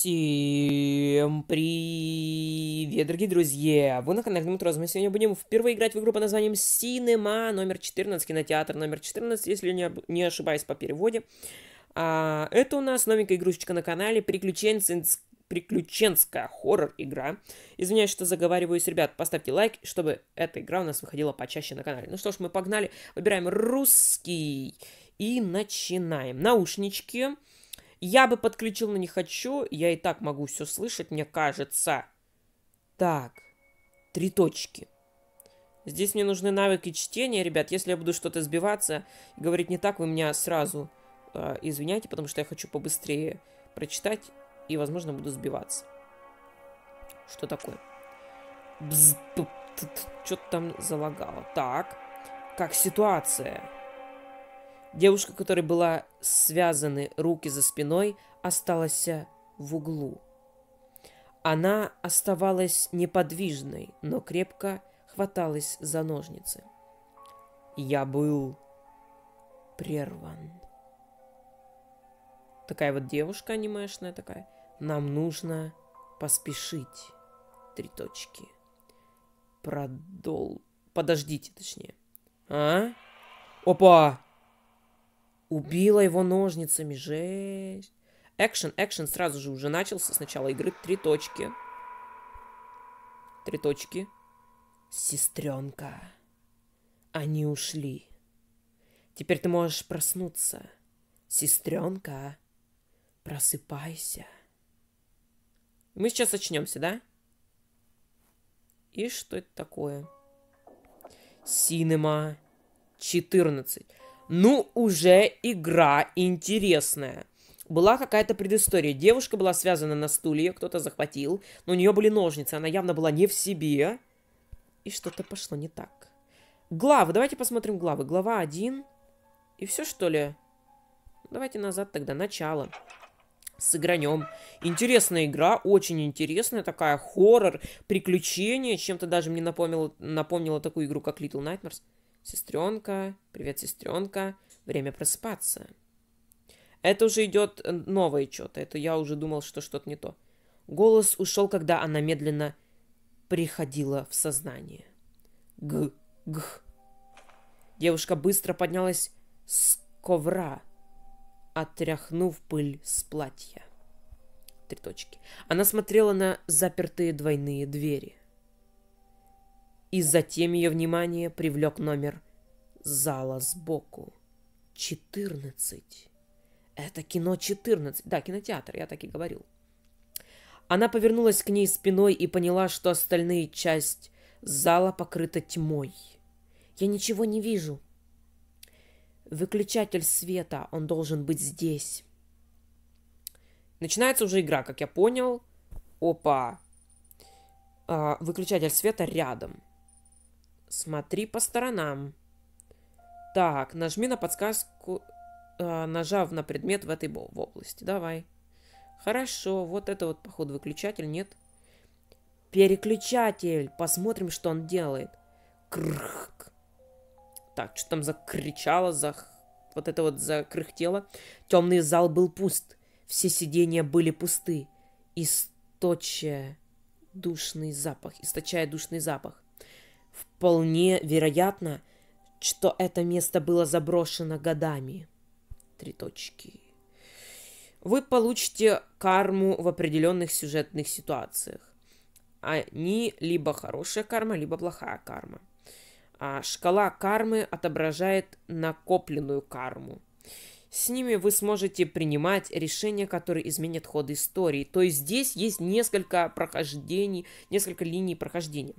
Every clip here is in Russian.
Всем привет, дорогие друзья! Вы на канале Дмитрос. Мы сегодня будем впервые играть в игру под названием Синема номер 14, кинотеатр номер 14, если не, не ошибаюсь по переводе. А, это у нас новенькая игрушечка на канале, приключенец... приключенская хоррор-игра. Извиняюсь, что заговариваюсь, ребят, поставьте лайк, чтобы эта игра у нас выходила почаще на канале. Ну что ж, мы погнали, выбираем русский и начинаем. Наушнички... Я бы подключил, но не хочу. Я и так могу все слышать, мне кажется. Так, три точки. Здесь мне нужны навыки чтения, ребят. Если я буду что-то сбиваться и говорить не так, вы меня сразу э, извиняйте, потому что я хочу побыстрее прочитать и, возможно, буду сбиваться. Что такое? Что-то там залагало. Так, как ситуация? Девушка, которой была связаны руки за спиной, осталась в углу. Она оставалась неподвижной, но крепко хваталась за ножницы. Я был прерван. Такая вот девушка анимешная такая. Нам нужно поспешить. Три точки. Продол... Подождите, точнее. А? Опа! Убила его ножницами, жесть. Экшен, экшен сразу же уже начался Сначала игры. Три точки. Три точки. Сестренка. Они ушли. Теперь ты можешь проснуться. Сестренка, просыпайся. Мы сейчас очнемся, да? И что это такое? Синема 14 ну, уже игра интересная. Была какая-то предыстория. Девушка была связана на стуле, ее кто-то захватил, но у нее были ножницы, она явно была не в себе. И что-то пошло не так. Главы, давайте посмотрим главы. Глава 1. И все, что ли? Давайте назад тогда, начало. С игранем. Интересная игра, очень интересная такая, хоррор, приключения. Чем-то даже мне напомнило, напомнило такую игру, как Little Nightmares. Сестренка, привет, сестренка, время просыпаться. Это уже идет э, новое что-то. Это я уже думал, что что-то не то. Голос ушел, когда она медленно приходила в сознание. Г, г. Девушка быстро поднялась с ковра, отряхнув пыль с платья. Три точки. Она смотрела на запертые двойные двери и затем ее внимание привлек номер зала сбоку. 14. Это кино 14. Да, кинотеатр, я так и говорил. Она повернулась к ней спиной и поняла, что остальная часть зала покрыта тьмой. Я ничего не вижу. Выключатель света, он должен быть здесь. Начинается уже игра, как я понял. Опа. А, выключатель света рядом. Смотри по сторонам. Так, нажми на подсказку, э, нажав на предмет в этой в области. Давай. Хорошо, вот это вот, походу, выключатель, нет? Переключатель! Посмотрим, что он делает. Крррк. Так, что там закричало, за... вот это вот закрыхтело. Темный зал был пуст. Все сидения были пусты. Источая душный запах, источая душный запах. Вполне вероятно, что это место было заброшено годами. Три точки. Вы получите карму в определенных сюжетных ситуациях. Они либо хорошая карма, либо плохая карма. А шкала кармы отображает накопленную карму. С ними вы сможете принимать решения, которые изменят ход истории. То есть здесь есть несколько прохождений, несколько линий прохождения.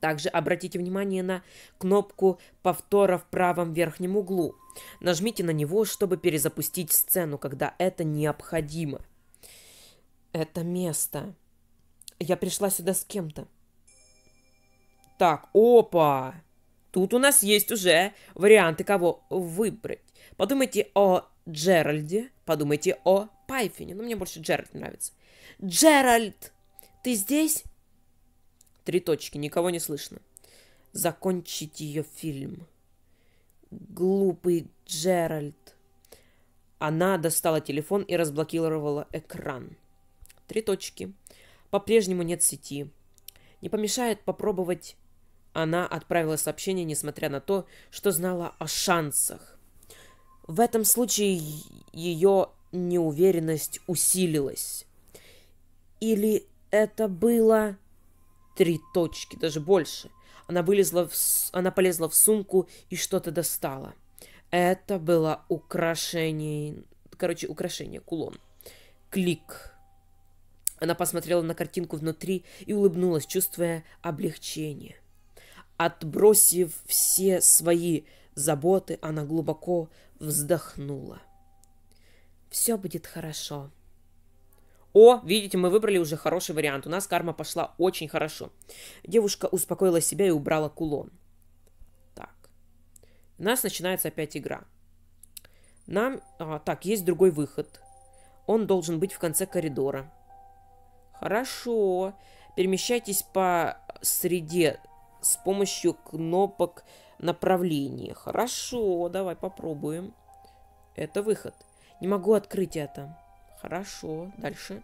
Также обратите внимание на кнопку повтора в правом верхнем углу. Нажмите на него, чтобы перезапустить сцену, когда это необходимо. Это место. Я пришла сюда с кем-то. Так, опа! Тут у нас есть уже варианты, кого выбрать. Подумайте о Джеральде, подумайте о Пайфине. Но ну, мне больше Джеральд нравится. Джеральд, ты здесь? Три точки, никого не слышно. Закончить ее фильм. Глупый Джеральд. Она достала телефон и разблокировала экран. Три точки. По-прежнему нет сети. Не помешает попробовать... Она отправила сообщение, несмотря на то, что знала о шансах. В этом случае ее неуверенность усилилась. Или это было три точки, даже больше. Она, вылезла в... Она полезла в сумку и что-то достала. Это было украшение... Короче, украшение, кулон. Клик. Она посмотрела на картинку внутри и улыбнулась, чувствуя облегчение. Отбросив все свои заботы, она глубоко вздохнула. «Все будет хорошо», о, видите, мы выбрали уже хороший вариант. У нас карма пошла очень хорошо. Девушка успокоила себя и убрала кулон. Так. У нас начинается опять игра. Нам... А, так, есть другой выход. Он должен быть в конце коридора. Хорошо. Перемещайтесь по среде с помощью кнопок направления. Хорошо, давай попробуем. Это выход. Не могу открыть это. Хорошо, дальше.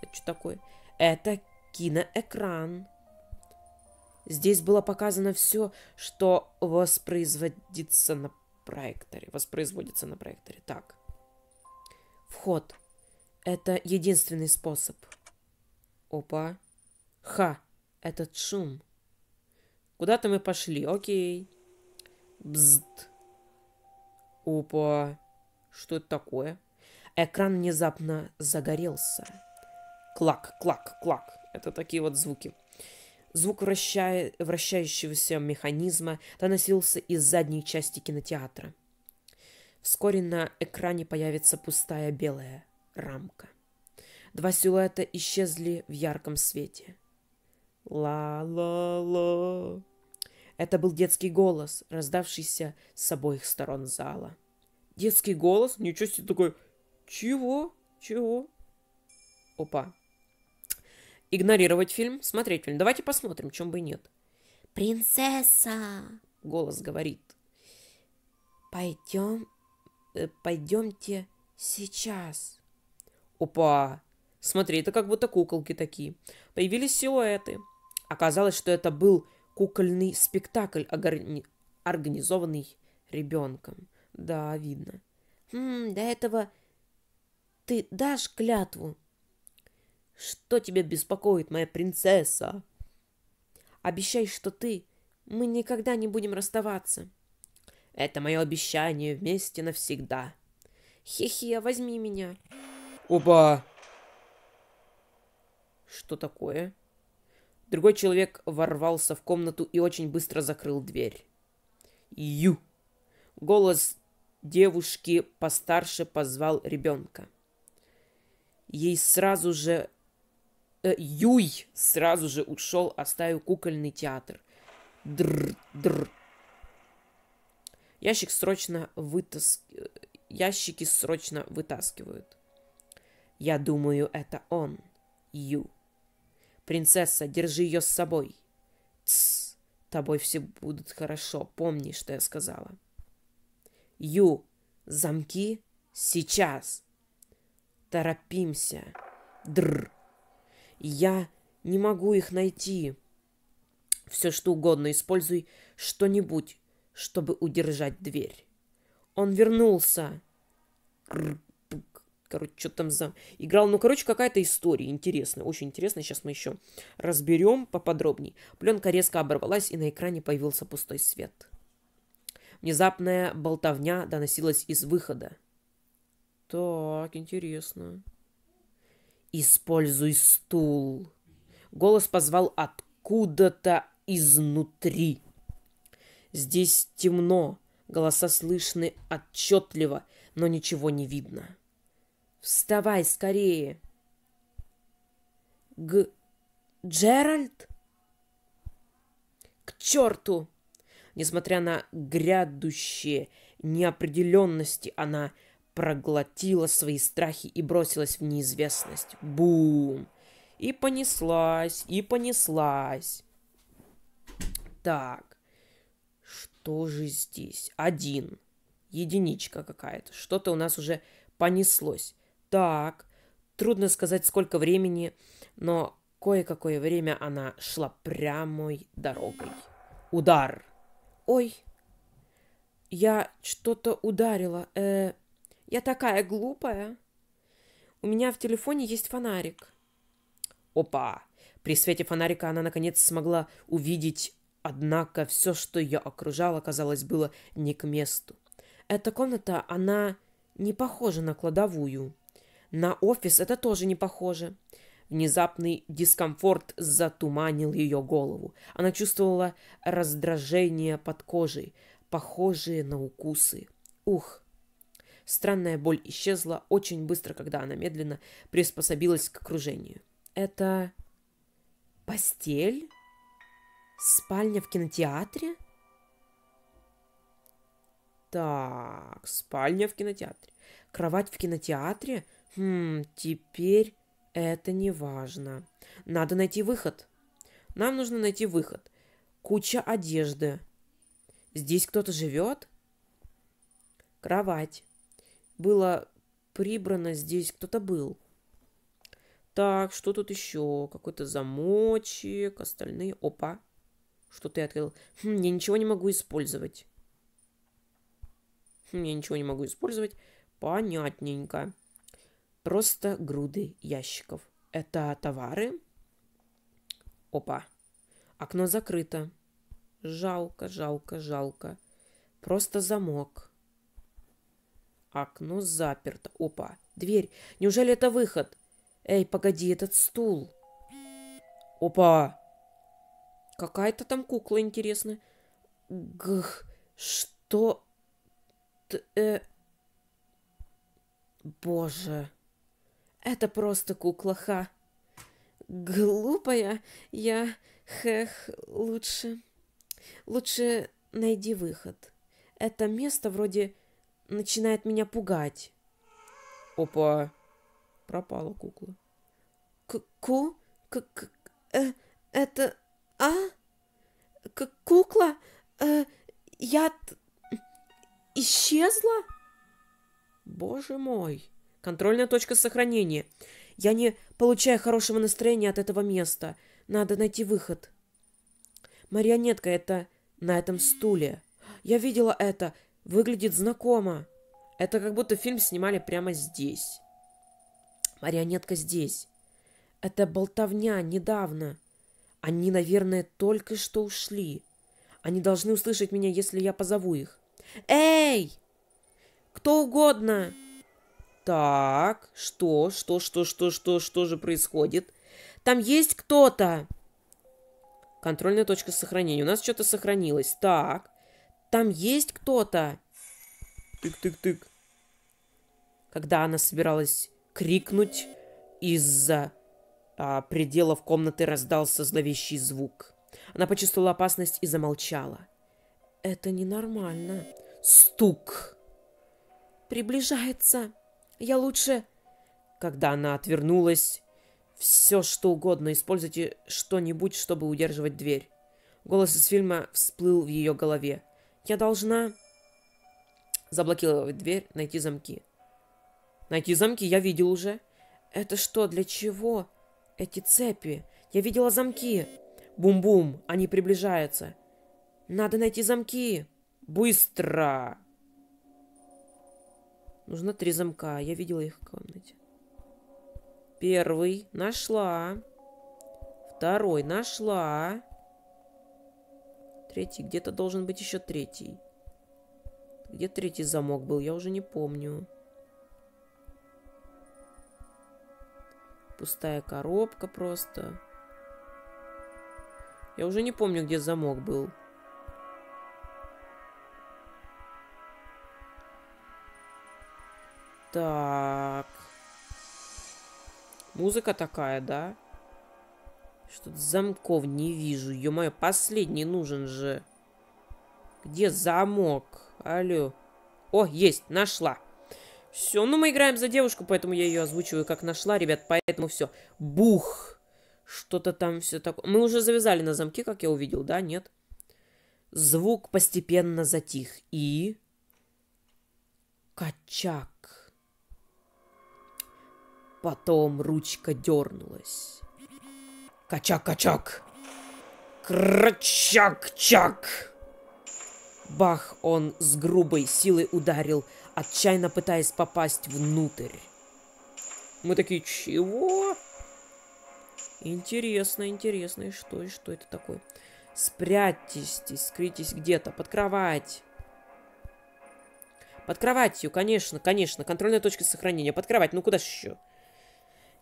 Это что такое? Это киноэкран. Здесь было показано все, что воспроизводится на проекторе. Воспроизводится на проекторе. Так. Вход. Это единственный способ. Опа. Ха. Этот шум. Куда-то мы пошли. Окей. Бзд. Опа. Что это такое? Экран внезапно загорелся. Клак, клак, клак. Это такие вот звуки. Звук вращая... вращающегося механизма доносился из задней части кинотеатра. Вскоре на экране появится пустая белая рамка. Два силуэта исчезли в ярком свете. Ла-ла-ла. Это был детский голос, раздавшийся с обоих сторон зала. Детский голос? Ничего себе такой чего? Чего? Опа. Игнорировать фильм, смотреть фильм. Давайте посмотрим, чем бы и нет. «Принцесса!» — голос говорит. «Пойдем... Э, пойдемте сейчас». Опа! Смотри, это как будто куколки такие. Появились силуэты. Оказалось, что это был кукольный спектакль, огорни... организованный ребенком. Да, видно. Хм, до этого ты дашь клятву?» «Что тебя беспокоит, моя принцесса?» «Обещай, что ты. Мы никогда не будем расставаться». «Это мое обещание вместе навсегда». «Хе-хе, возьми меня». «Опа!» «Что такое?» Другой человек ворвался в комнату и очень быстро закрыл дверь. «Ю!» Голос девушки постарше позвал ребенка ей сразу же... Э, Юй сразу же ушел, оставив кукольный театр. Др, др. Ящик срочно вытас... Э, ящики срочно вытаскивают. Я думаю, это он. Ю. Принцесса, держи ее с собой. Тс, тобой все будет хорошо. Помни, что я сказала. Ю, замки сейчас. Торопимся. Др. Я не могу их найти. Все что угодно, используй что-нибудь, чтобы удержать дверь. Он вернулся. Короче, что там за... Играл, ну, короче, какая-то история интересная, очень интересная. Сейчас мы еще разберем поподробнее. Пленка резко оборвалась, и на экране появился пустой свет. Внезапная болтовня доносилась из выхода. Так, интересно. Используй стул. Голос позвал откуда-то изнутри. Здесь темно, голоса слышны отчетливо, но ничего не видно. Вставай скорее. Г... Джеральд? К черту! Несмотря на грядущие неопределенности, она проглотила свои страхи и бросилась в неизвестность. Бум! И понеслась, и понеслась. Так, что же здесь? Один. Единичка какая-то. Что-то у нас уже понеслось. Так, трудно сказать, сколько времени, но кое-какое время она шла прямой дорогой. Удар. Ой, я что-то ударила. Э, я такая глупая. У меня в телефоне есть фонарик. Опа! При свете фонарика она наконец смогла увидеть, однако все, что ее окружало, казалось, было не к месту. Эта комната, она не похожа на кладовую. На офис это тоже не похоже. Внезапный дискомфорт затуманил ее голову. Она чувствовала раздражение под кожей, похожие на укусы. Ух, Странная боль исчезла очень быстро, когда она медленно приспособилась к окружению. Это постель? Спальня в кинотеатре? Так, спальня в кинотеатре. Кровать в кинотеатре? Хм, теперь это не важно. Надо найти выход. Нам нужно найти выход. Куча одежды. Здесь кто-то живет? Кровать было прибрано здесь, кто-то был. Так, что тут еще? Какой-то замочек, остальные. Опа, что ты открыл? Хм, я ничего не могу использовать. Хм, я ничего не могу использовать. Понятненько. Просто груды ящиков. Это товары? Опа. Окно закрыто. Жалко, жалко, жалко. Просто замок. Окно заперто. Опа, дверь. Неужели это выход? Эй, погоди, этот стул. Опа! Какая-то там кукла, интересная. Гх, что... Т э... Боже, это просто кукла Ха. Глупая я, хех, лучше... Лучше найди выход. Это место вроде начинает меня пугать. Опа, пропала кукла. Ку? К -к э это... А? К кукла? Э я... Исчезла? Боже мой. Контрольная точка сохранения. Я не получаю хорошего настроения от этого места. Надо найти выход. Марионетка это на этом стуле. Я видела это. Выглядит знакомо. Это как будто фильм снимали прямо здесь. Марионетка здесь. Это болтовня недавно. Они, наверное, только что ушли. Они должны услышать меня, если я позову их. Эй! Кто угодно! Так, что, что, что, что, что, что же происходит? Там есть кто-то! Контрольная точка сохранения. У нас что-то сохранилось. Так. Там есть кто-то!» Тык-тык-тык. Когда она собиралась крикнуть, из-за а, пределов комнаты раздался зловещий звук. Она почувствовала опасность и замолчала. «Это ненормально». Стук. «Приближается. Я лучше...» Когда она отвернулась, все что угодно, используйте что-нибудь, чтобы удерживать дверь. Голос из фильма всплыл в ее голове. Я должна заблокировать дверь, найти замки. Найти замки я видел уже. Это что, для чего? Эти цепи. Я видела замки. Бум-бум, они приближаются. Надо найти замки. Быстро! Нужно три замка. Я видела их в комнате. Первый нашла. Второй нашла. Третий, где-то должен быть еще третий. Где третий замок был, я уже не помню. Пустая коробка просто. Я уже не помню, где замок был. Так. Музыка такая, да? Что-то замков не вижу. Ё-моё, последний нужен же. Где замок? Алло. О, есть, нашла. Все, ну мы играем за девушку, поэтому я ее озвучиваю как нашла, ребят, поэтому все. Бух! Что-то там все такое. Мы уже завязали на замке, как я увидел, да? Нет? Звук постепенно затих. И... Качак. Потом ручка дернулась. Качак-качак. Крачак-чак. Бах он с грубой силой ударил, отчаянно пытаясь попасть внутрь. Мы такие, чего? Интересно, интересно, и что, и что это такое? Спрятьтесь, скритесь где-то, под кровать. Под кроватью, конечно, конечно. Контрольная точка сохранения. Под кровать, ну куда еще?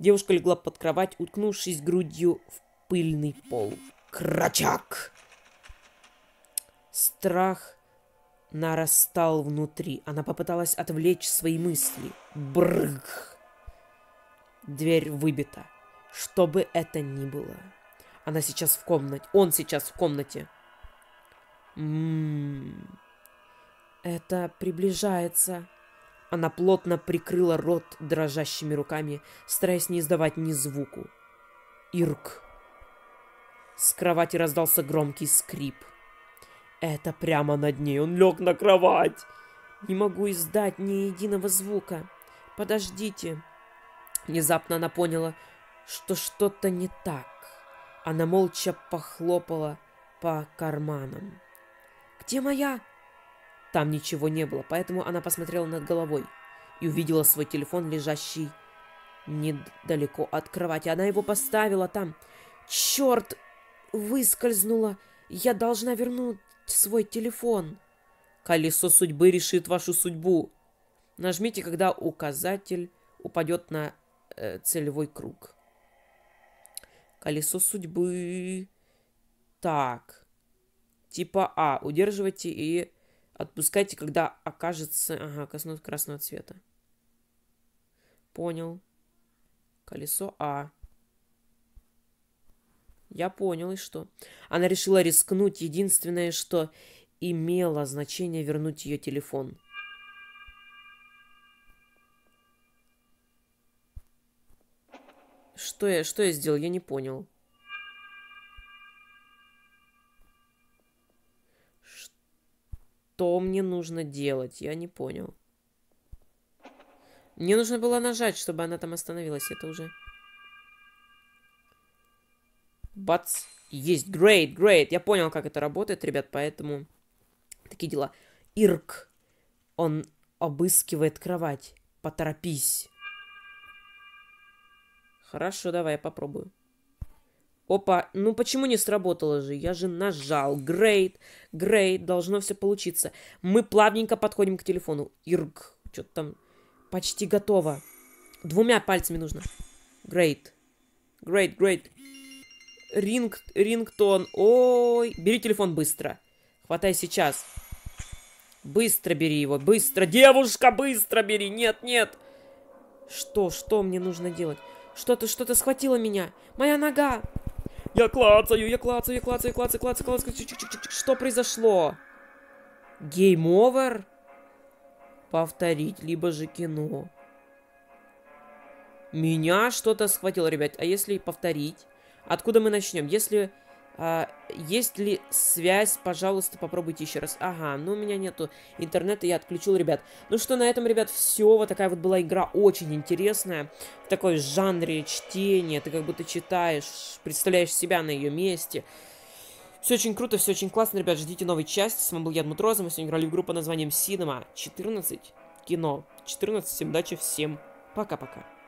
Девушка легла под кровать, уткнувшись грудью в пыльный пол. Крачак! Страх нарастал внутри. Она попыталась отвлечь свои мысли. Брык. Дверь выбита. Что бы это ни было. Она сейчас в комнате. Он сейчас в комнате. М м-м-м. Это приближается. Она плотно прикрыла рот дрожащими руками, стараясь не издавать ни звуку. «Ирк!» С кровати раздался громкий скрип. «Это прямо над ней! Он лег на кровать!» «Не могу издать ни единого звука! Подождите!» Внезапно она поняла, что что-то не так. Она молча похлопала по карманам. «Где моя?» Там ничего не было, поэтому она посмотрела над головой и увидела свой телефон, лежащий недалеко от кровати. Она его поставила там. Черт! Выскользнула! Я должна вернуть свой телефон. Колесо судьбы решит вашу судьбу. Нажмите, когда указатель упадет на э, целевой круг. Колесо судьбы. Так. Типа А. Удерживайте и Отпускайте, когда окажется... Ага, коснут красного цвета. Понял. Колесо А. Я понял, и что? Она решила рискнуть. Единственное, что имело значение вернуть ее телефон. Что я, что я сделал? Я не понял. что мне нужно делать? Я не понял. Мне нужно было нажать, чтобы она там остановилась. Это уже... Бац. Есть. Great, great. Я понял, как это работает, ребят, поэтому... Такие дела. Ирк. Он обыскивает кровать. Поторопись. Хорошо, давай, я попробую. Опа, ну почему не сработало же? Я же нажал. Great, great, должно все получиться. Мы плавненько подходим к телефону. Ирг, что-то там почти готово. Двумя пальцами нужно. Great, great, great. Ринг, рингтон. Ой, бери телефон быстро. Хватай сейчас. Быстро бери его, быстро. Девушка, быстро бери. Нет, нет. Что, что мне нужно делать? Что-то, что-то схватило меня. Моя нога. Я клацаю, я клацаю, я клацаю, клацаю, клацаю, клацаю. Чик, чик, чик, чик. Что произошло? Гейм-овер? Повторить, либо же кино. Меня что-то схватило, ребят. А если повторить? Откуда мы начнем? Если а, есть ли связь? Пожалуйста, попробуйте еще раз. Ага, ну у меня нету интернета, я отключил, ребят. Ну что, на этом, ребят, все. Вот такая вот была игра очень интересная. В такой жанре чтения. Ты как будто читаешь, представляешь себя на ее месте. Все очень круто, все очень классно, ребят. Ждите новой части. С вами был я, Дмитроза. Мы сегодня играли в игру под названием Синема 14. Кино 14. Всем дачи, всем пока-пока.